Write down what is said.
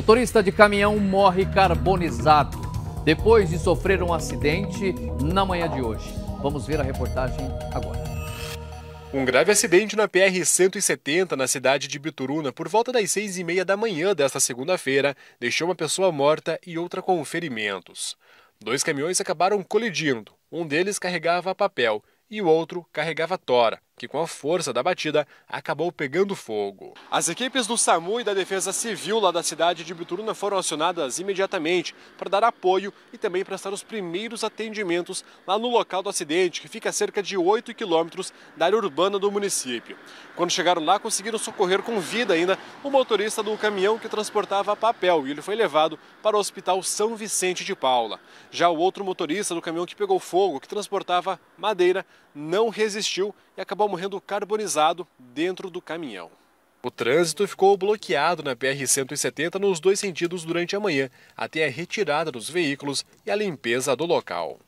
Motorista de caminhão morre carbonizado depois de sofrer um acidente na manhã de hoje. Vamos ver a reportagem agora. Um grave acidente na PR-170, na cidade de Bituruna, por volta das seis e meia da manhã desta segunda-feira, deixou uma pessoa morta e outra com ferimentos. Dois caminhões acabaram colidindo. Um deles carregava papel e o outro carregava tora, que com a força da batida acabou pegando fogo. As equipes do SAMU e da Defesa Civil lá da cidade de Bituruna foram acionadas imediatamente para dar apoio e também prestar os primeiros atendimentos lá no local do acidente, que fica a cerca de 8 quilômetros da área urbana do município. Quando chegaram lá, conseguiram socorrer com vida ainda o motorista do caminhão que transportava papel e ele foi levado para o Hospital São Vicente de Paula. Já o outro motorista do caminhão que pegou fogo, que transportava madeira, não resistiu e acabou morrendo carbonizado dentro do caminhão. O trânsito ficou bloqueado na PR 170 nos dois sentidos durante a manhã, até a retirada dos veículos e a limpeza do local.